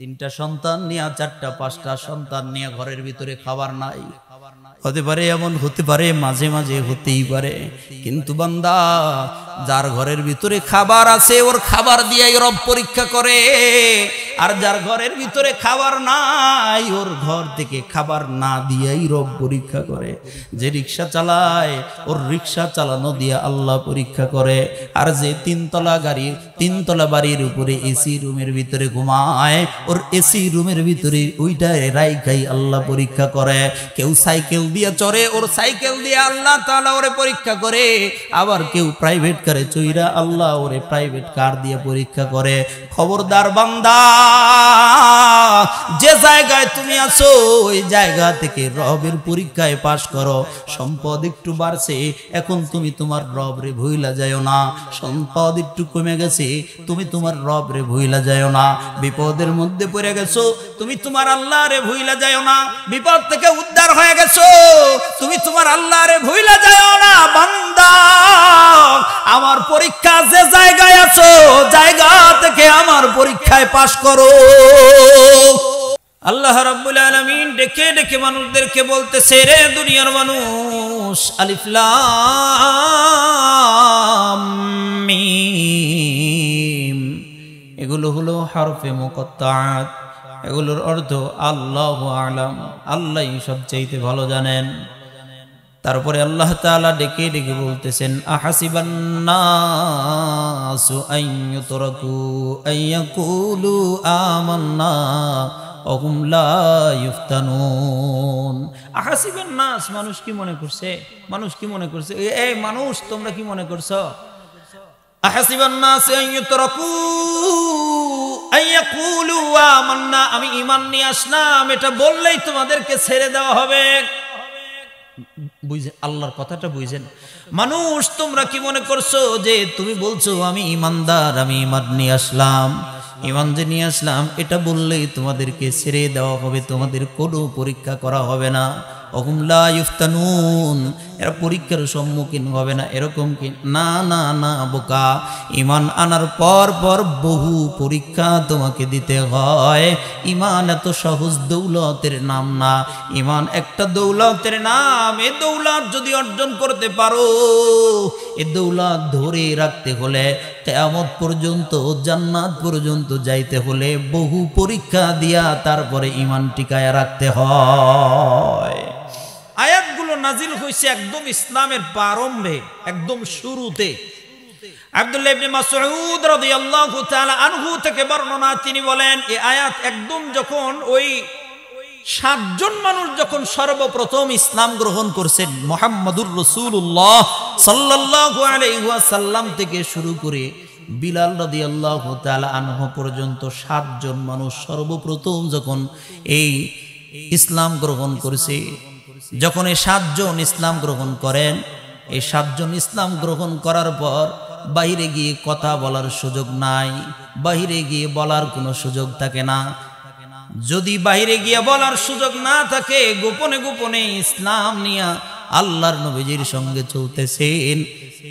তিনটা সন্তান নিয়ে চারটা পাঁচটা সন্তান নিয়ে ঘরের ভিতরে খাবার নাই হতে পারে এমন হতে পারে মাঝে মাঝে হতেই পারে কিন্তু বান্দা যার ঘরের ভিতরে খাবার আছে ওর খাবার দিয়ে রব পরীক্ষা করে আর যার ঘরের ভিতরে খাবার নাই ওর ঘর থেকে খাবার না দিয়েই রব পরীক্ষা করে যে রিক্সা চালায় ওর রিক্সা চালানো দিয়ে আল্লাহ পরীক্ষা করে আর যে তিনতলা গাড়ির তিনতলা বাড়ির উপরে এসি রুমের ভিতরে ঘুমায় ওর এসি রুমের ভিতরে ওইটা রাই খাই আল্লাহ পরীক্ষা করে কেউ সাইকেল দিয়ে চড়ে ওর সাইকেল দিয়ে আল্লাহ তালা ওরে পরীক্ষা করে আবার কেউ প্রাইভেট পরীক্ষারে চুইরা আল্লাহ ওরে প্রাইভেট কার দিয়ে পরীক্ষা করে খবরদার বান্দা যে জায়গায় তুমি আছো ওই জায়গা থেকে রবের পরীক্ষায় পাশ করো সম্পদ একটু বাড়ছে এখন তুমি তোমার রব রে ভুইলা যায়ও না সম্পদ একটু কমে গেছে তুমি তোমার রব রে ভুইলা যায়ও না বিপদের মধ্যে পড়ে গেছো তুমি তোমার আল্লাহ রে ভুইলা যায়ও না বিপদ থেকে উদ্ধার হয়ে গেছো তুমি তোমার আল্লাহ রে ভুইলা যায়ও না বান্দা আমার পরীক্ষা যে জায়গায় আছো জায়গা থেকে আমার পরীক্ষায় পাশ করো আল্লাহ রাব্বুল আলামিন ডেকে ডেকে মানুষদেরকে বলতেছে রে দুনিয়ার মানুষ লাম মিম এগুলো হলো হরফে মুকাত্তাত এগুলোর অর্থ আল্লাহ আলাম আল্লাহই সবচেয়ে ভালো জানেন তারপরে আল্লাহ তালা ডেকে ডেকে বলতেছেন আহাসিবান্নাসু নাস মানুষ কি মনে করছে মানুষ কি মনে করছে এই মানুষ তোমরা কি মনে করছ আমি ইমান নিয়ে আসলাম এটা বললেই তোমাদেরকে ছেড়ে দেওয়া হবে বুঝে আল্লাহর কথাটা বুঝেন মানুষ তোমরা কি মনে করছো যে তুমি বলছো আমি ইমানদার আমি ইমান নিয়ে আসলাম ইমান যে নিয়ে আসলাম এটা বললেই তোমাদেরকে ছেড়ে দেওয়া হবে তোমাদের কোনো পরীক্ষা করা হবে না এরা পরীক্ষার সম্মুখীন হবে না এরকম কি না না না বোকা ইমান আনার পর পর বহু পরীক্ষা তোমাকে দিতে হয় ইমান এত সহজ দৌলতের নাম না ইমান একটা দৌলতের নাম এ দৌলত যদি অর্জন করতে পারো এ দৌলত ধরে রাখতে হলে কেয়ামত পর্যন্ত জান্নাত পর্যন্ত যাইতে হলে বহু পরীক্ষা দিয়া তারপরে ইমান টিকায় রাখতে হয় আয়াতগুলো নাজিল হয়েছে একদম ইসলামের প্রারম্ভে একদম শুরুতে আব্দুল্লাহ ইবনে মাসউদ রাদিয়াল্লাহু তাআলা আনহু থেকে বর্ণনা তিনি বলেন এই আয়াত একদম যখন ওই সাতজন মানুষ যখন সর্বপ্রথম ইসলাম গ্রহণ করছেন মোহাম্মদুর রসুল্লাহ সাল্লাহু থেকে শুরু করে বিলাল রদি আল্লাহ আনহ পর্যন্ত সাতজন মানুষ সর্বপ্রথম যখন এই ইসলাম গ্রহণ করেছে যখন এই সাতজন ইসলাম গ্রহণ করেন এই সাতজন ইসলাম গ্রহণ করার পর বাহিরে গিয়ে কথা বলার সুযোগ নাই বাহিরে গিয়ে বলার কোনো সুযোগ থাকে না যদি বাহিরে গিয়ে বলার সুযোগ না থাকে গোপনে গোপনে ইসলাম নিয়া আল্লাহর নবীজির সঙ্গে চলতেছেন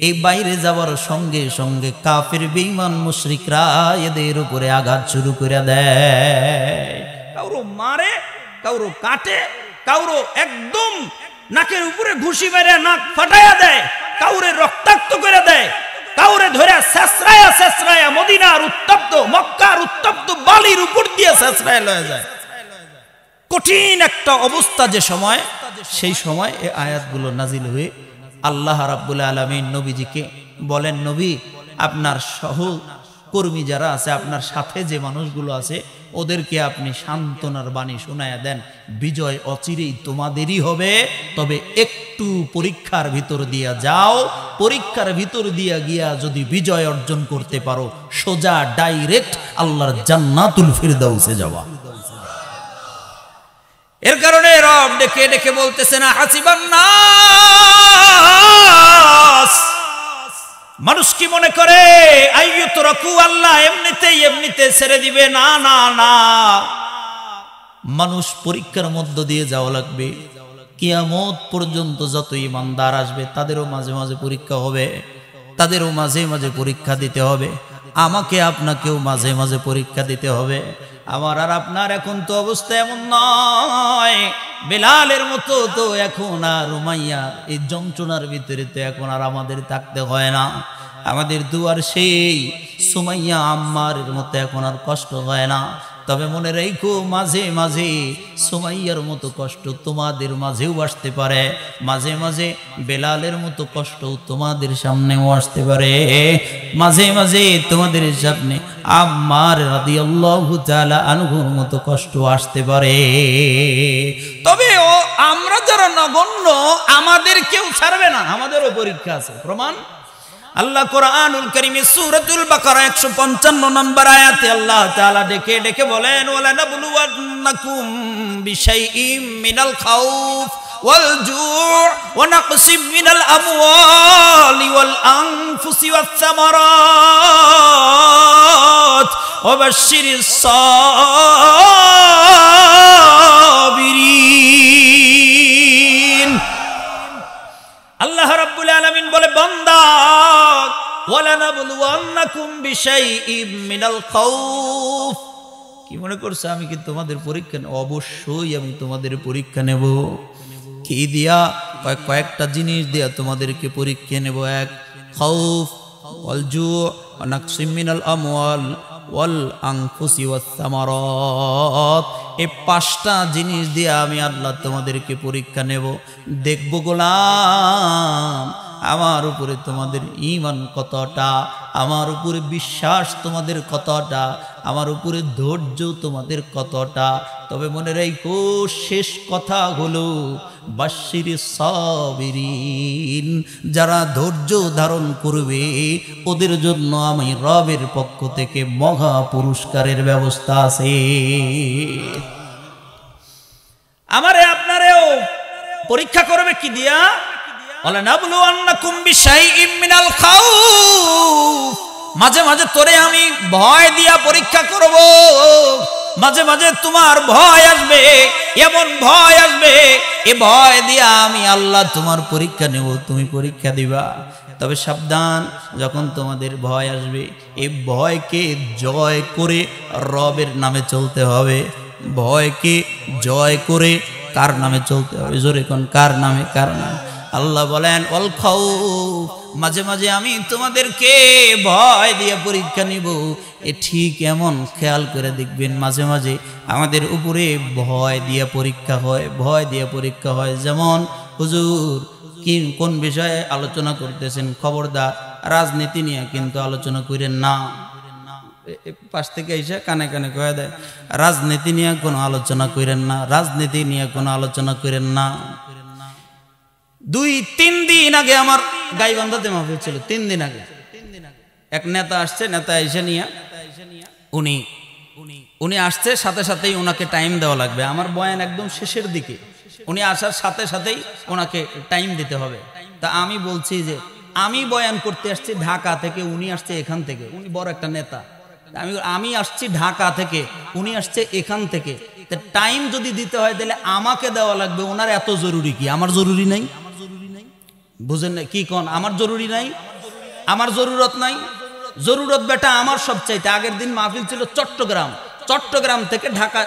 এই বাইরে যাওয়ার সঙ্গে সঙ্গে কাফের বিমান মুশ্রিকরা এদের উপরে আঘাত শুরু করে দেয় কারো মারে কারো কাটে কাউরো একদম নাকের উপরে ঘুষি মেরে নাক ফাটাইয়া দেয় কাউরে রক্তাক্ত করে দেয় কাউরে ধরে শেষরায়া শেষরায়া মদিনার উত্তপ্ত মক্কার উত্তপ্ত বালির উপর দিয়ে শেষরায় লয়ে যায় কঠিন একটা অবস্থা যে সময় সেই সময় এই আয়াতগুলো নাজিল হয়ে আল্লাহ রাব্বুল আলমী নবীজিকে বলেন নবী আপনার সহ কর্মী যারা আছে আপনার সাথে যে মানুষগুলো আছে ওদেরকে আপনি সান্ত্বনার বাণী শোনায়া দেন বিজয় অচিরেই তোমাদেরই হবে তবে একটু পরীক্ষার ভিতর দিয়া যাও পরীক্ষার ভিতর দিয়া গিয়া যদি বিজয় অর্জন করতে পারো সোজা ডাইরেক্ট আল্লাহর জান্নাতুল ফিরদাউসে যাওয়া এর কারণে রব ডেকে ডেকে বলতেছে না হাসিবান্না মানুষ কি মনে করে আইয়ুত রকু আল্লাহ এমনিতেই এমনিতে ছেড়ে দিবে না না না মানুষ পরীক্ষার মধ্য দিয়ে যাওয়া লাগবে কিয়ামত পর্যন্ত যত ইমানদার আসবে তাদেরও মাঝে মাঝে পরীক্ষা হবে তাদেরও মাঝে মাঝে পরীক্ষা দিতে হবে আমাকে আপনাকেও মাঝে মাঝে পরীক্ষা দিতে হবে আমার আর আপনার এখন তো অবস্থা এমন নয় বেলালের মতো তো এখন আর রুমাইয়া এই যন্ত্রণার ভিতরে তো এখন আর আমাদের থাকতে হয় না আমাদের দুয়ার সেই সুমাইয়া আম্মার মতো এখন আর কষ্ট হয় না তবে মনে রেখো মাঝে মাঝে সোমাইয়ার মতো কষ্ট তোমাদের মাঝেও আসতে পারে মাঝে মাঝে বেলালের মতো কষ্ট তোমাদের সামনেও আসতে পারে মাঝে মাঝে তোমাদের সামনে আমার রাদি আল্লাহ আনুগুর মতো কষ্ট আসতে পারে তবে ও আমরা যারা নগণ্য আমাদের কেউ ছাড়বে না আমাদেরও পরীক্ষা আছে প্রমাণ আল্লাহ কোরআনুল করিমে সুরতুল বাকারা একশো পঞ্চান্ন নম্বর আয়াতে আল্লাহ তাআলা ডেকে ডেকে বলেন ওলা না বলুয়ান্নাকুম বিশাইইম মিনাল খাউফ والجوع ونقص من الأموال والأنفس والثمرات وبشر الصابرين الله رب العالمين বলে বান্দা কি মনে করছে আমি কি তোমাদের পরীক্ষা অবশ্যই আমি তোমাদের পরীক্ষা নেব কি দিয়া কয়েক কয়েকটা জিনিস দিয়া তোমাদেরকে পরীক্ষা নেব এক খৌফ অলজু নাকসিমিনাল আমল ওয়াল আংফুসি ওয়াসামারত এই পাঁচটা জিনিস দিয়ে আমি আল্লাহ তোমাদেরকে পরীক্ষা নেব দেখবো গোলাম আমার উপরে তোমাদের ইমান কতটা আমার উপরে বিশ্বাস তোমাদের কতটা আমার উপরে ধৈর্য তোমাদের কতটা তবে মনে রেখো শেষ কথা হলো বাসির সবিরিন যারা ধৈর্য ধারণ করবে ওদের জন্য আমি রবের পক্ষ থেকে মহা পুরস্কারের ব্যবস্থা আছে আমারে আপনারেও পরীক্ষা করবে কি দিয়া মাঝে মাঝে তোরে আমি ভয় দিয়া পরীক্ষা করব মাঝে মাঝে তোমার ভয় আসবে এমন ভয় আসবে এ ভয় দিয়া আমি আল্লাহ তোমার পরীক্ষা নেব তুমি পরীক্ষা দিবা তবে সাবধান যখন তোমাদের ভয় আসবে এ ভয়কে জয় করে রবের নামে চলতে হবে ভয়কে জয় করে কার নামে চলতে হবে জোরে কোন কার নামে কার নামে আল্লাহ বলেন অল মাঝে মাঝে আমি তোমাদেরকে ভয় দিয়ে পরীক্ষা নিব এ ঠিক এমন খেয়াল করে দেখবেন মাঝে মাঝে আমাদের উপরে ভয় দিয়ে পরীক্ষা হয় ভয় দিয়ে পরীক্ষা হয় যেমন হুজুর কি কোন বিষয়ে আলোচনা করতেছেন খবরদার রাজনীতি নিয়ে কিন্তু আলোচনা করেন না পাশ থেকে এসে কানে কানে কয়ে দেয় রাজনীতি নিয়ে কোনো আলোচনা করেন না রাজনীতি নিয়ে কোনো আলোচনা করেন না দুই তিন দিন আগে আমার গাইবান্ধাতে মাহফিল ছিল তিন দিন আগে এক নেতা আসছে নেতা এসে নিয়া উনি উনি আসছে সাথে সাথেই ওনাকে টাইম দেওয়া লাগবে আমার বয়ান একদম শেষের দিকে উনি আসার সাথে সাথেই ওনাকে টাইম দিতে হবে তা আমি বলছি যে আমি বয়ান করতে আসছি ঢাকা থেকে উনি আসছে এখান থেকে উনি বড় একটা নেতা আমি আমি আসছি ঢাকা থেকে উনি আসছে এখান থেকে টাইম যদি দিতে হয় তাহলে আমাকে দেওয়া লাগবে ওনার এত জরুরি কি আমার জরুরি নাই বুঝেন না কি কন আমার জরুরি নাই আমার জরুরত নাই জরুরত বেটা আমার সব চাইতে আগের দিন মাহফিল ছিল চট্টগ্রাম চট্টগ্রাম থেকে ঢাকা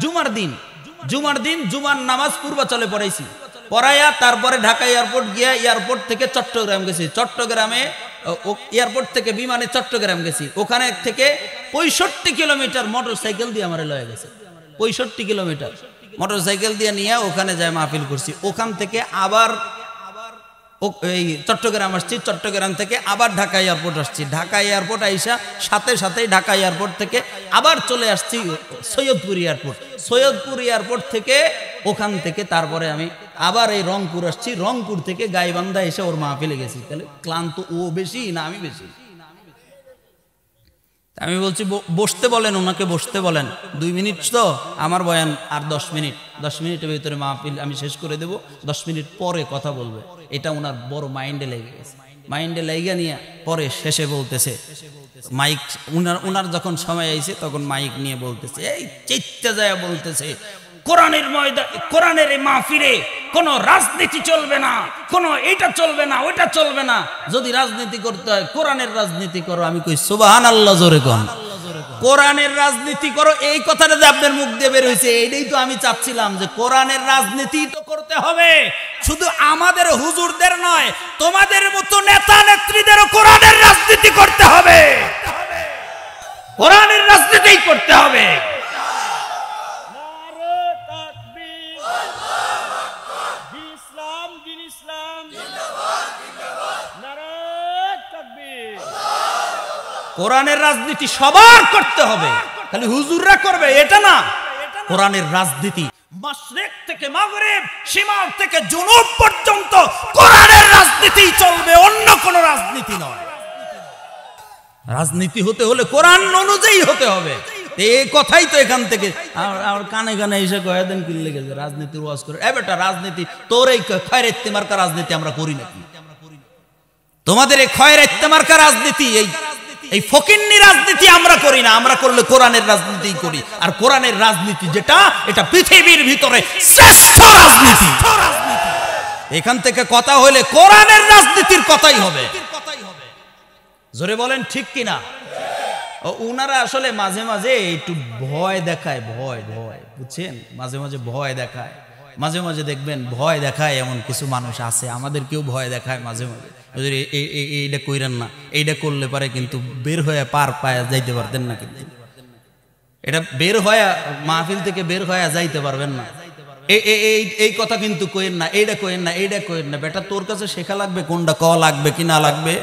জুমার দিন জুমার দিন জুমার নামাজ পূর্বাচলে পড়াইছি পড়াইয়া তারপরে ঢাকা এয়ারপোর্ট গিয়া এয়ারপোর্ট থেকে চট্টগ্রাম গেছি চট্টগ্রামে এয়ারপোর্ট থেকে বিমানে চট্টগ্রাম গেছি ওখানে থেকে পঁয়ষট্টি কিলোমিটার মোটর সাইকেল দিয়ে আমার লয়ে গেছে পঁয়ষট্টি কিলোমিটার মোটর সাইকেল দিয়ে নিয়ে ওখানে যায় মাহফিল করছি ওখান থেকে আবার এই চট্টগ্রাম আসছি চট্টগ্রাম থেকে আবার ঢাকা এয়ারপোর্ট আসছি ঢাকা এয়ারপোর্ট আইসা সাথে সাথেই ঢাকা এয়ারপোর্ট থেকে আবার চলে আসছি সৈয়দপুর এয়ারপোর্ট সৈয়দপুর এয়ারপোর্ট থেকে ওখান থেকে তারপরে আমি আবার এই রংপুর আসছি রংপুর থেকে গাইবান্ধা এসে ওর মাহফিলে গেছি তাহলে ক্লান্ত ও বেশি না আমি বেশি আমি বলছি বসতে বলেন ওনাকে বসতে বলেন দুই মিনিট তো আমার বয়ান আর দশ মিনিট দশ মিনিটের ভিতরে মাহফিল আমি শেষ করে দেব দশ মিনিট পরে কথা বলবে এটা ওনার বড় মাইন্ডে লেগে গেছে মাইন্ডে লেগে নিয়ে পরে শেষে বলতেছে মাইক উনার উনার যখন সময় আইছে তখন মাইক নিয়ে বলতেছে এই চেত্যা যায় বলতেছে কোরআনের ময়দা কোরআনের এই মাহফিরে কোনো রাজনীতি চলবে না কোনো এটা চলবে না ওইটা চলবে না যদি রাজনীতি করতে হয় কোরআনের রাজনীতি করো আমি কই সুবাহান আল্লাহ জোরে কন কোরআনের রাজনীতি করো এই কথাটা যে আপনার মুখ দিয়ে বের হয়েছে এইটাই তো আমি চাচ্ছিলাম যে কোরআনের রাজনীতি তো করতে হবে শুধু আমাদের হুজুরদের নয় তোমাদের মতো নেতা নেত্রীদেরও কোরআনের রাজনীতি করতে হবে কোরআনের রাজনীতি করতে হবে কোরআনের রাজনীতি সবার করতে হবে খালি হুজুররা করবে এটা না কোরআনের রাজনীতি থেকে সীমার থেকে পর্যন্ত কোরআনের রাজনীতি চলবে অন্য কোন রাজনীতি নয় রাজনীতি হতে হলে কোরআন অনুযায়ী হতে হবে এই কথাই তো এখান থেকে আমার কানে কানে এসে কয়েকদিন কিনলে রাজনীতির ওয়াজ করে এ বেটা রাজনীতি তোর এই খয়ের মার্কা রাজনীতি আমরা করি নাকি তোমাদের এই খয়ের মার্কা রাজনীতি এই এই ফকিন্নি রাজনীতি আমরা করি না আমরা করলে কোরআনের রাজনীতি করি আর কোরআনের রাজনীতি যেটা এটা পৃথিবীর ভিতরে শ্রেষ্ঠ রাজনীতি এখান থেকে কথা হলে কোরআনের রাজনীতির কথাই হবে জোরে বলেন ঠিক কিনা উনারা আসলে মাঝে মাঝে একটু ভয় দেখায় ভয় ভয় বুঝছেন মাঝে মাঝে ভয় দেখায় মাঝে মাঝে দেখবেন ভয় দেখায় এমন কিছু মানুষ আছে আমাদেরকেও ভয় দেখায় মাঝে মাঝে এইটা কইরেন না এইটা করলে পারে কিন্তু বের হয়ে পার পায়া যাইতে পারতেন না কিন্তু এটা বের হয়ে মাহফিল থেকে বের হয়ে যাইতে পারবেন না এই কথা কিন্তু কইেন না এইটা কইেন না এইটা কইেন না বেটা তোর কাছে শেখা লাগবে কোনটা ক লাগবে কি না লাগবে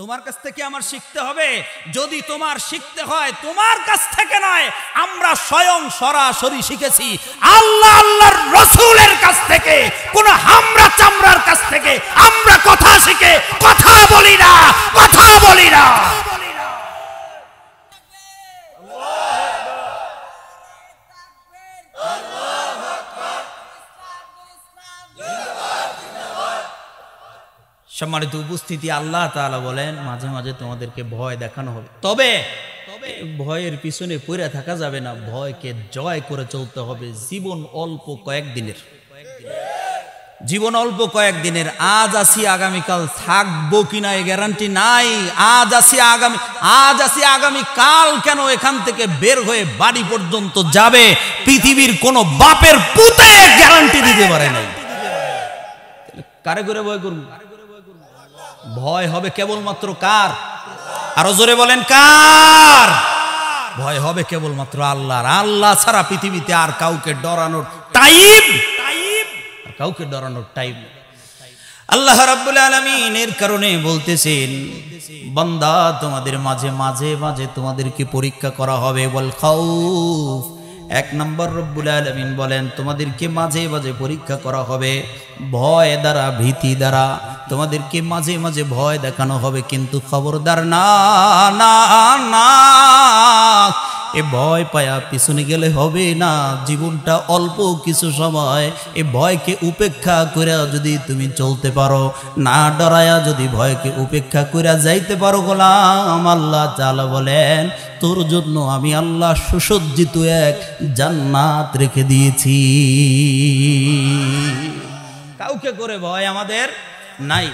তোমার কাছ থেকে আমার শিখতে হবে যদি তোমার শিখতে হয় তোমার কাছ থেকে নয় আমরা স্বয়ং সরাসরি শিখেছি আল্লাহ আল্লাহর রসুলের কাছ থেকে কোন হামরা চামড়ার কাছ থেকে আমরা কথা শিখে কথা বলি না কথা বলি না সম্মানিত উপস্থিতি আল্লাহ তালা বলেন মাঝে মাঝে তোমাদেরকে ভয় দেখানো হবে তবে তবে ভয়ের পিছনে পড়ে থাকা যাবে না ভয়কে জয় করে চলতে হবে জীবন অল্প কয়েকদিনের জীবন অল্প কয়েকদিনের আজ আসি আগামীকাল থাকবো কিনা এই গ্যারান্টি নাই আজ আসি আগামী আজ আসি আগামী কাল কেন এখান থেকে বের হয়ে বাড়ি পর্যন্ত যাবে পৃথিবীর কোনো বাপের পুতে গ্যারান্টি দিতে পারে নাই কারে করে ভয় করবো ভয় হবে কেবলমাত্র কার আরো জোরে বলেন কার ভয় হবে কেবলমাত্র আল্লাহর আল্লাহ ছাড়া পৃথিবীতে আর কাউকে ডরানোর টাইম কাউকে ডরানোর টাইম আল্লাহ রাব্বুল আলামিন এর কারণে বলতেছেন বান্দা তোমাদের মাঝে মাঝে মাঝে তোমাদেরকে পরীক্ষা করা হবে বল খাউফ এক নম্বর রব্বুল আলমিন বলেন তোমাদেরকে মাঝে মাঝে পরীক্ষা করা হবে ভয় দ্বারা ভীতি দ্বারা তোমাদেরকে মাঝে মাঝে ভয় দেখানো হবে কিন্তু খবরদার না না না এ ভয় পায়া পিছনে গেলে হবে না জীবনটা অল্প কিছু সময় এ ভয়কে উপেক্ষা করে যদি তুমি চলতে পারো না ডরায়া যদি ভয়কে উপেক্ষা করে যাইতে পারো গোলাম আল্লাহ চালা বলেন তোর জন্য আমি আল্লাহ সুসজ্জিত এক জান্নাত রেখে দিয়েছি কাউকে করে ভয় আমাদের নাই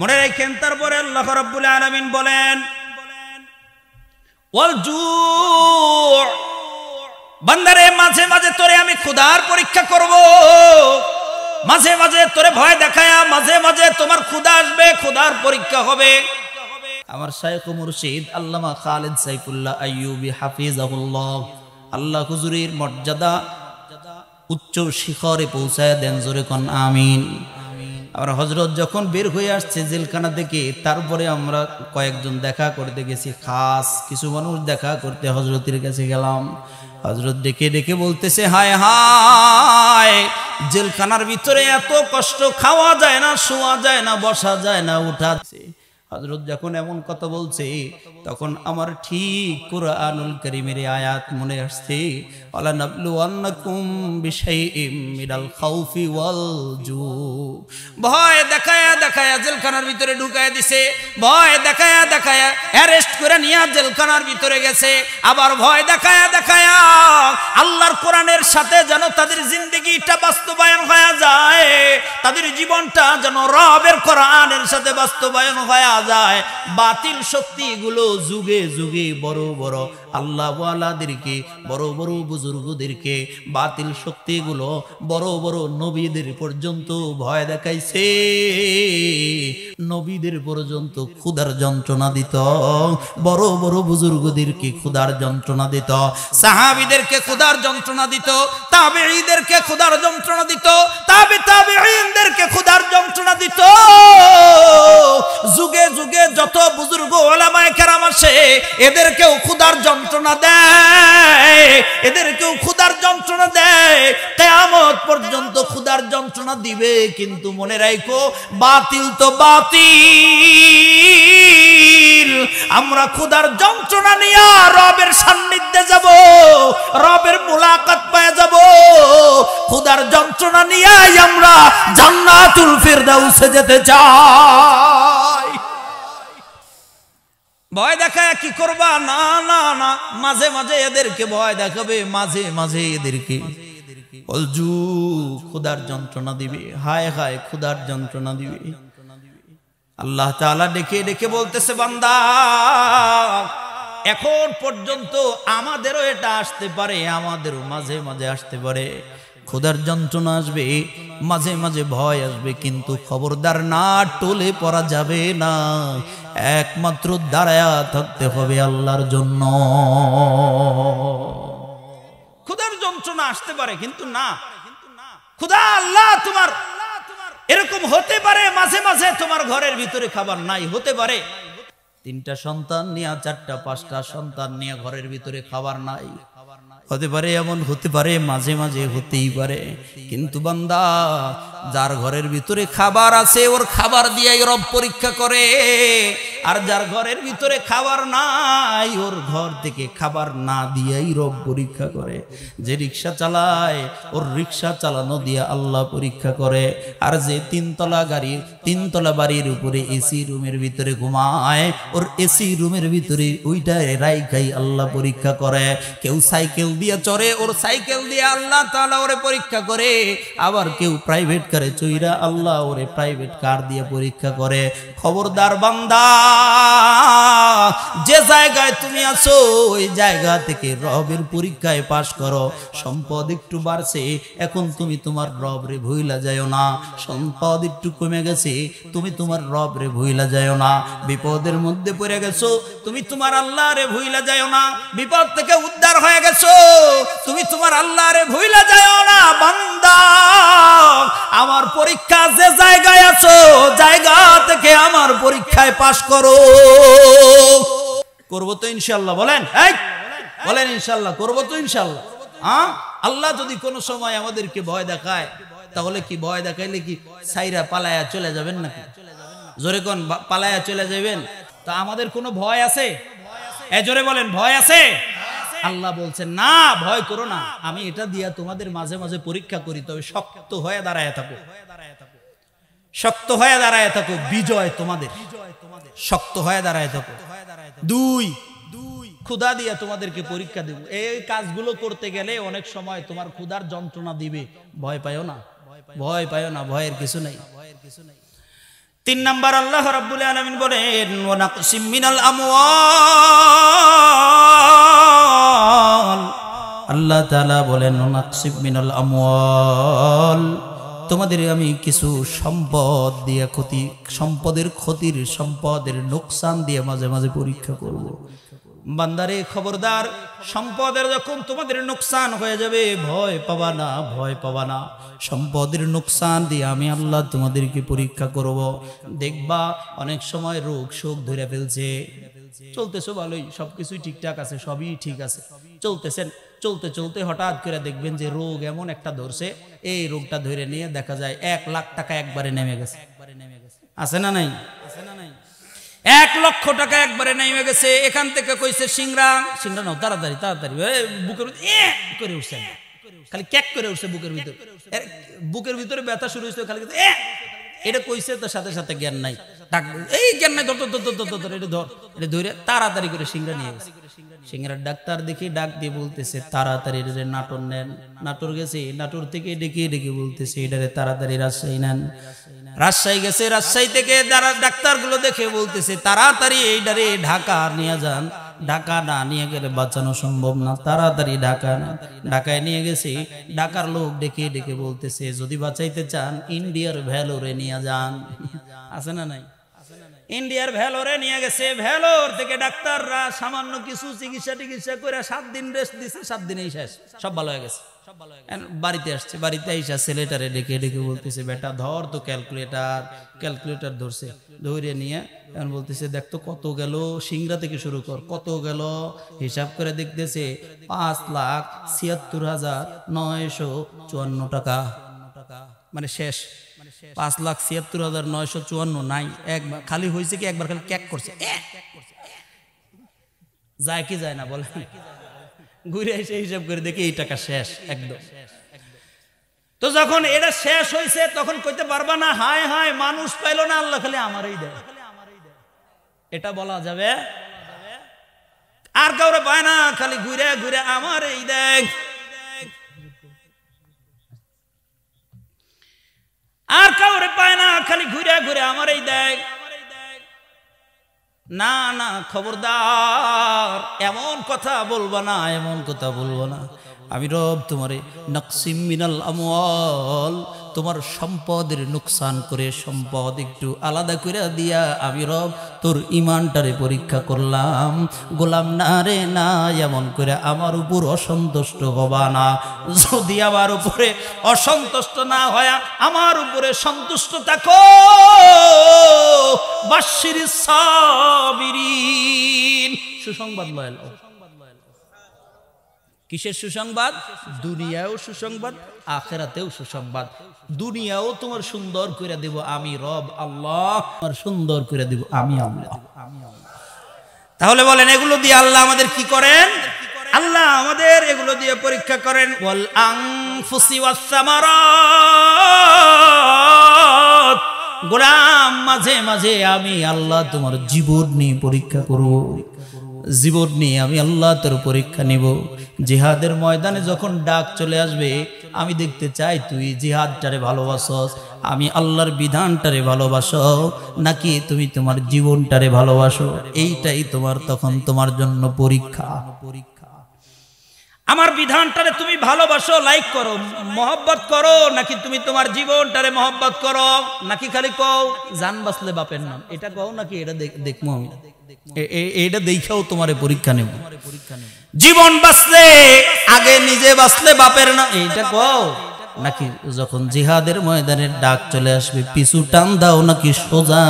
মনে রাখেন তারপরে আল্লাহ রব্বুল আলমিন বলেন বান্দারে মাঝে মাঝে তোরে আমি ক্ষুদার পরীক্ষা করব মাঝে মাঝে তোরে ভয় দেখায়া মাঝে মাঝে তোমার ক্ষুদা আসবে ক্ষুদার পরীক্ষা হবে আমার শায়খ মুর্শিদ আল্লামা খালেদ সাইফুল্লাহ আইয়ুবি হাফিজাহুল্লাহ আল্লাহ হুজুরের মর্যাদা উচ্চ শিখরে পৌঁছায় দেন জোরে কন আমিন আর হজরত যখন বের হয়ে আসছে জেলখানা থেকে তারপরে আমরা কয়েকজন দেখা করতে গেছি খাস কিছু মানুষ দেখা করতে হজরতের কাছে গেলাম হজরত ডেকে ডেকে বলতেছে হায় হায় জেলখানার ভিতরে এত কষ্ট খাওয়া যায় না শোয়া যায় না বসা যায় না উঠা হজরত যখন এমন কথা বলছে তখন আমার ঠিক কোরআনুল করিমের আয়াত মনে আসছে আলা নাবলু আন্নাকুম বিশাইইম মিনাল খাউফি ওয়াল জু ভয় দেখায়া দেখায়া জেলখানার ভিতরে ঢুকায় দিছে ভয় দেখায়া দেখায়া অ্যারেস্ট করে নিয়া জেলখানার ভিতরে গেছে আবার ভয় দেখায়া দেখায়া আল্লাহর কোরআনের সাথে যেন তাদের জিন্দেগিটা বাস্তবায়ন হয়ে যায় তাদের জীবনটা যেন রবের কোরআনের সাথে বাস্তবায়ন হয়ে পাওয়া যায় বাতিল শক্তিগুলো যুগে যুগে বড় বড় আল্লাহওয়ালাদেরকে বড় বড় বুজুর্গদেরকে বাতিল শক্তিগুলো বড় বড় নবীদের পর্যন্ত ভয় দেখাইছে নবীদের পর্যন্ত ক্ষুধার যন্ত্রণা দিত বড় বড় বুজুর্গদেরকে ক্ষুধার যন্ত্রণা দিত সাহাবিদেরকে ক্ষুধার যন্ত্রণা দিত তাবেঈদেরকে ক্ষুধার যন্ত্রণা দিত তাবে তাবেঈদেরকে ক্ষুধার যন্ত্রণা দিত যুগে যুগে যত বুজুর্গ ওলামায় কেরাম আসে কেউ ক্ষুদার যন্ত্রণা দেয় এদের কেউ ক্ষুদার যন্ত্রণা দেয় কেয়ামত পর্যন্ত ক্ষুদার যন্ত্রণা দিবে কিন্তু মনে রাখো বাতিল তো বাতিল আমরা ক্ষুদার যন্ত্রণা নিয়া রবের সান্নিধ্যে যাব রবের মোলাকাত পায়ে যাব ক্ষুদার যন্ত্রণা নিয়াই আমরা জান্নাতুল ফিরদাউসে যেতে চাই ভয় দেখায় কি করবা না না না মাঝে মাঝে এদেরকে ভয় দেখাবে মাঝে মাঝে এদেরকে অলজু ক্ষুদার যন্ত্রণা দিবে হায় হায় ক্ষুদার যন্ত্রণা দিবে আল্লাহ তাআলা ডেকে ডেকে বলতেছে বান্দা এখন পর্যন্ত আমাদেরও এটা আসতে পারে আমাদেরও মাঝে মাঝে আসতে পারে খোদার যন্ত্রণা আসবে মাঝে মাঝে ভয় আসবে কিন্তু খবরদার না টলে পড়া যাবে না একমাত্র দাঁড়ায় থাকতে হবে আল্লাহর জন্য খোদার যন্ত্রণা আসতে পারে কিন্তু না খুদা আল্লাহ তোমার এরকম হতে পারে মাঝে মাঝে তোমার ঘরের ভিতরে খাবার নাই হতে পারে তিনটা সন্তান নিয়ে চারটা পাঁচটা সন্তান নিয়ে ঘরের ভিতরে খাবার নাই হতে পারে এমন হতে পারে মাঝে মাঝে হতেই পারে কিন্তু বান্দা যার ঘরের ভিতরে খাবার আছে ওর খাবার দিয়ে রব পরীক্ষা করে আর যার ঘরের ভিতরে খাবার নাই ওর ঘর থেকে খাবার না দিয়েই রব পরীক্ষা করে যে রিক্সা চালায় ওর রিক্সা চালানো দিয়ে আল্লাহ পরীক্ষা করে আর যে তিনতলা গাড়ির তিনতলা বাড়ির উপরে এসি রুমের ভিতরে ঘুমায় ওর এসি রুমের ভিতরে ওইটা রাই খাই আল্লাহ পরীক্ষা করে কেউ সাইকেল দিয়ে চড়ে ওর সাইকেল দিয়ে আল্লাহ তালা ওরে পরীক্ষা করে আবার কেউ প্রাইভেট পরীক্ষারে চুইরা আল্লাহ ওরে প্রাইভেট কার দিয়ে পরীক্ষা করে খবরদার বান্দা যে জায়গায় তুমি আছো ওই জায়গা থেকে রবের পরীক্ষায় পাশ করো সম্পদ একটু বাড়ছে এখন তুমি তোমার রবরে ভুইলা যায় না সম্পদ একটু কমে গেছে তুমি তোমার রবরে ভুইলা যায় না বিপদের মধ্যে পড়ে গেছো তুমি তোমার আল্লাহ রে ভুইলা যায় না বিপদ থেকে উদ্ধার হয়ে গেছো তুমি তোমার আল্লাহ রে ভুইলা যায় না বান্দা আমার পরীক্ষা যে জায়গায় আছো জায়গা থেকে আমার পরীক্ষায় পাশ করো করবো তো ইনশাল্লাহ বলেন বলেন ইনশাল্লাহ করবো তো ইনশাল্লাহ হ্যাঁ আল্লাহ যদি কোনো সময় আমাদেরকে ভয় দেখায় তাহলে কি ভয় দেখাইলে কি সাইরা পালায়া চলে যাবেন না জোরে কোন পালায়া চলে যাবেন তা আমাদের কোনো ভয় আছে এ জোরে বলেন ভয় আছে আল্লাহ বলছে না ভয় করো না আমি এটা দিয়া তোমাদের মাঝে মাঝে পরীক্ষা করি তবে শক্ত হয়ে দাঁড়ায় থাকো শক্ত হয়ে দাঁড়ায় থাকো বিজয় তোমাদের শক্ত হয়ে দাঁড়ায় থাকো দুই ক্ষুধা দিয়া তোমাদেরকে পরীক্ষা দেব এই কাজগুলো করতে গেলে অনেক সময় তোমার ক্ষুধার যন্ত্রণা দিবে ভয় পায়ও না ভয় পায়ও না ভয়ের কিছু নাই ভয়ের কিছু নাই তিন নাম্বার আল্লাহ রাব্বুল আলামিন বলেন ওয়া নাকসিম মিনাল আমওয়াল আল্লাহ তালা বলেন মিনাল আমল তোমাদের আমি কিছু সম্পদ দিয়ে ক্ষতি সম্পদের ক্ষতির সম্পদের নোকসান দিয়ে মাঝে মাঝে পরীক্ষা করব। বান্দারে খবরদার সম্পদের যখন তোমাদের নোকসান হয়ে যাবে ভয় পাবা না ভয় পাবা না সম্পদের নোকসান দিয়ে আমি আল্লাহ তোমাদেরকে পরীক্ষা করব। দেখবা অনেক সময় রোগ শোক ধরে ফেলছে চলতেছো ভালোই সবকিছুই ঠিকঠাক আছে সবই ঠিক আছে চলতেছেন চলতে চলতে হঠাৎ করে দেখবেন যে রোগ এমন একটা ধরছে এই রোগটা ধরে নিয়ে দেখা যায় এক লাখ টাকা একবারে নেমে গেছে আছে না নাই আছে না নাই এক লক্ষ টাকা একবারে নেমে গেছে এখান থেকে কইছে সিংরা সিংরা নাও তাড়াতাড়ি তাড়াতাড়ি বুকের ভিতরে করে উঠছে খালি ক্যাক করে উঠছে বুকের ভিতরে বুকের ভিতরে ব্যথা শুরু হয়েছে খালি এটা কইছে তো সাথে সাথে জ্ঞান নাই এই জ্ঞান নাই ধরে তাড়াতাড়ি করে সিংড়া নিয়ে গেছে সিংড়ার ডাক্তার দেখি ডাক দিয়ে বলতেছে তাড়াতাড়ি এটারে নাটোর নেন নাটোর গেছে নাটোর থেকে ডেকে ডেকে বলতেছে এটারে তাড়াতাড়ি রাজশাহী নেন রাজশাহী গেছে রাজশাহী থেকে তারা ডাক্তার গুলো দেখে বলতেছে তাড়াতাড়ি এইটারে ঢাকা নিয়ে যান ঢাকা না নিয়ে গেলে বাঁচানো সম্ভব না তাড়াতাড়ি ঢাকা না ঢাকায় নিয়ে গেছি ঢাকার লোক ডেকে ডেকে বলতেছে যদি বাঁচাইতে চান ইন্ডিয়ার ভ্যালোরে নিয়ে যান আছে না নাই ইন্ডিয়ার ভ্যালোরে নিয়ে গেছে ভ্যালোর থেকে ডাক্তাররা সামান্য কিছু চিকিৎসা টিকিৎসা করে সাত দিন রেস্ট দিছে সাত দিনেই শেষ সব ভালো হয়ে গেছে বাড়িতে আসছে বাড়িতে আইসা ছেলেটারে ডেকে ডেকে বলতেছে বেটা ধর তো ক্যালকুলেটার ক্যালকুলেটার ধরছে ধরে নিয়ে এখন বলতেছে দেখ তো কত গেল সিংরা থেকে শুরু কর কত গেল হিসাব করে দেখতেছে পাঁচ লাখ ছিয়াত্তর হাজার নয়শো চুয়ান্ন টাকা মানে শেষ মানে পাঁচ লাখ ছিয়াত্তর হাজার নয়শো চুয়ান্ন নাই একবার খালি হয়েছে কি একবার খালি ক্যাক করছে যায় কি যায় না বলে ঘুরে এসে হিসাব করে দেখি এই টাকা শেষ একদম তো যখন এটা শেষ হয়েছে তখন কইতে পারবা না হায় হায় মানুষ পাইল না আল্লাহ খালি আমারই দেয় এটা বলা যাবে আর কাউরে পায় না খালি ঘুরে ঘুরে আমারই দেয় আর কাউরে পায় না খালি ঘুরে ঘুরে আমারই দেখ না না খবরদার এমন কথা বলবো না এমন কথা বলবো না আমি রব তোমারে নকসিম মিনাল আমল তোমার সম্পদের নুকসান করে সম্পদ একটু আলাদা করে দিয়া আমি রব তোর ইমানটারে পরীক্ষা করলাম গোলাম না রে না এমন করে আমার উপর অসন্তুষ্ট হবা না যদি আমার উপরে অসন্তুষ্ট না হয় আমার উপরে সন্তুষ্ট থাকো বাসির সাবিরিন সুসংবাদ লয় কিসের সুসংবাদ দুনিয়াও সুসংবাদ আখেরাতেও সুসংবাদ দুনিয়াও তোমার সুন্দর করে দেব আমি রব আল্লাহ তোমার সুন্দর করে দেব আমি আল্লাহ তাহলে বলেন এগুলো দিয়ে আল্লাহ আমাদের কি করেন আল্লাহ আমাদের এগুলো দিয়ে পরীক্ষা করেন ওয়াল আং ফুসি গোলাম মাঝে মাঝে আমি আল্লাহ তোমার জীবন নিয়ে পরীক্ষা করব জীবন নিয়ে আমি আল্লাহ তোর পরীক্ষা নিব জিহাদের ময়দানে যখন ডাক চলে আসবে আমি দেখতে চাই তুই জিহাদটারে ভালোবাসস আমি আল্লাহর বিধানটারে ভালোবাস নাকি তুমি তোমার জীবনটারে ভালোবাসো এইটাই তোমার তখন তোমার জন্য পরীক্ষা পরীক্ষা আমার বিধানটারে তুমি ভালোবাসো লাইক করো মহব্বত করো নাকি তুমি তোমার জীবনটারে মহব্বত করো নাকি খালি কও জান বাঁচলে বাপের নাম এটা কও নাকি এটা দেখবো আমি পরীক্ষা নেব জীবন বাঁচলে আগে নিজে বাঁচলে বাপের না এইটা নাকি যখন জিহাদের ময়দানের ডাক চলে আসবে পিছু টান দাও নাকি সোজা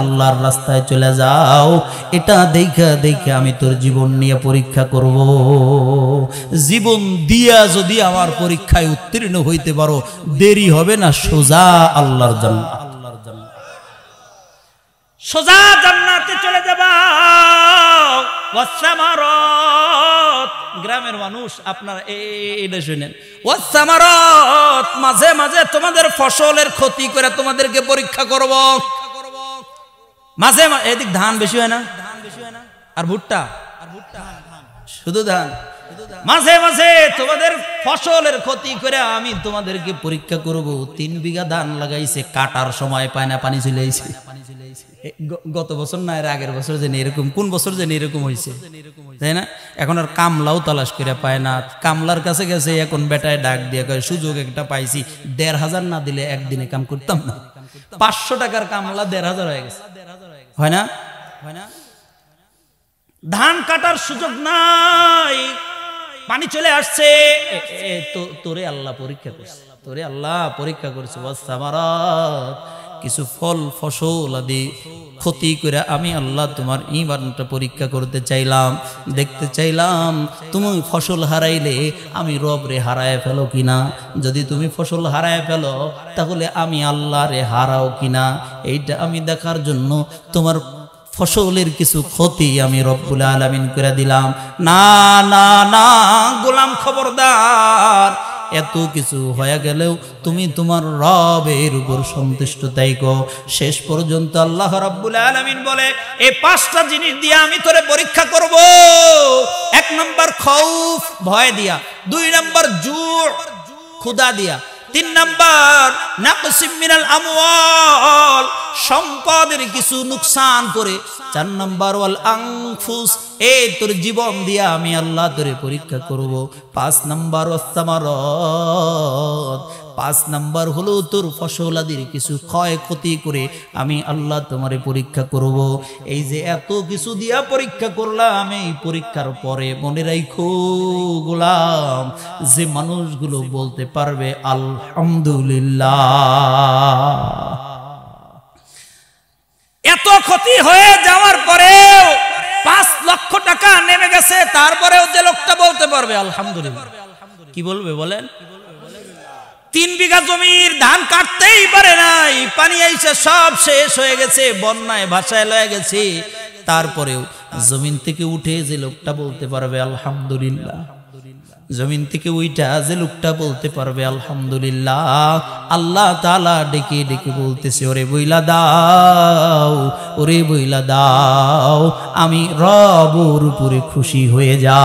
আল্লাহর রাস্তায় চলে যাও এটা দেখা দেখে আমি তোর জীবন নিয়ে পরীক্ষা করব জীবন দিয়া যদি আমার পরীক্ষায় উত্তীর্ণ হইতে পারো দেরি হবে না সোজা আল্লাহর জন্য সোজা জান্নাতে চলে যাবা গ্রামের মানুষ আপনার এইটা শুনেন ওয়াসামারত মাঝে মাঝে তোমাদের ফসলের ক্ষতি করে তোমাদেরকে পরীক্ষা করব মাঝে এদিক ধান বেশি হয় না আর ভুট্টা শুধু ধান মাঝে মাঝে তোমাদের ফসলের ক্ষতি করে আমি তোমাদেরকে পরীক্ষা করব তিন বিঘা ধান লাগাইছে কাটার সময় পায় না পানি চলে গত বছর না এর আগের বছর যেন এরকম কোন বছর যেন এরকম হয়েছে তাই না এখন আর কামলাও তালাশ করে পায় না কামলার কাছে গেছে এখন বেটায় ডাক দিয়ে সুযোগ একটা পাইছি দেড় হাজার না দিলে একদিনে কাম করতাম না পাঁচশো টাকার কামলা দেড় হাজার হয়ে গেছে হয় না হয় না ধান কাটার সুযোগ নাই পানি চলে আসছে তোরে আল্লাহ পরীক্ষা করছে তোরে আল্লাহ পরীক্ষা করছে কিছু ফল ফসল আদি ক্ষতি করে আমি আল্লাহ তোমার ইমানটা পরীক্ষা করতে চাইলাম দেখতে চাইলাম তুমি ফসল হারাইলে আমি রব রে হারায় ফেলো কিনা যদি তুমি ফসল হারায় ফেলো তাহলে আমি আল্লাহ রে হারাও কিনা এইটা আমি দেখার জন্য তোমার ফসলের কিছু ক্ষতি আমি রব্বুল আলামিন করে দিলাম না না না গোলাম খবরদার এত কিছু হয়ে গেলেও তুমি তোমার রবের উপর সন্তুষ্ট তাইকো শেষ পর্যন্ত আল্লাহ রাব্বুল আলামিন বলে এই পাঁচটা জিনিস দিয়ে আমি তোরে পরীক্ষা করব এক নম্বর খৌফ ভয় দিয়া দুই নম্বর জুর ক্ষুদা দিয়া তিন নাম্বার নাকসিমিনাল আমওয়াল সম্পদের কিছু নুকসান করে চার নাম্বার ওয়াল আংফুস এ তোর জীবন দিয়ে আমি আল্লাহ তোরে পরীক্ষা করব পাঁচ নাম্বার ওয়াসসামারাত পাঁচ নাম্বার হলো তোর ফসলাদির কিছু ক্ষয় ক্ষতি করে আমি আল্লাহ তোমারে পরীক্ষা করব। এই যে এত কিছু দিয়া পরীক্ষা করলাম এই পরীক্ষার পরে মনে রাখো গোলাম যে মানুষগুলো বলতে পারবে আলহামদুলিল্লাহ এত ক্ষতি হয়ে যাওয়ার পরে পাঁচ লক্ষ টাকা নেমে গেছে তারপরেও যে লোকটা বলতে পারবে আলহামদুলিল্লাহ কি বলবে বলেন তিন বিঘা জমির ধান কাটতেই পারে নাই পানি আইসে সব শেষ হয়ে গেছে বন্যায় ভাষায় লয়ে গেছে তারপরেও জমিন থেকে উঠে যে লোকটা বলতে পারবে আলহামদুলিল্লাহ জমিন থেকে ওইটা যে লোকটা বলতে পারবে আলহামদুলিল্লাহ আল্লাহ তালা ডেকে ডেকে বলতেছে ওরে বইলা দাও ওরে বইলা দাও আমি রবর উপরে খুশি হয়ে যা